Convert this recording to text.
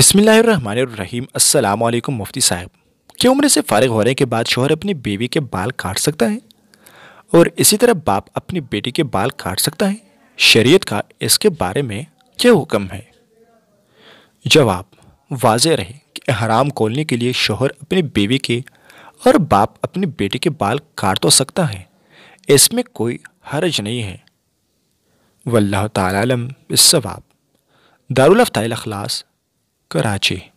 बसमीम अल्लाम मुफ्ती साहब क्या उम्र से फ़ारिग होने के बाद शोहर अपनी बेबी के बाल काट सकता है और इसी तरह बाप अपनी बेटी के बाल काट सकता है शरीयत का इसके बारे में क्या हुक्म है जवाब वाज रहे कि हराम खोलने के लिए शोहर अपनी बेबी के और बाप अपनी बेटी के बाल काट तो सकता है इसमें कोई हर्ज नहीं है वल्ल तम इस सवाब दारुलफ्ताल अखलास Karachi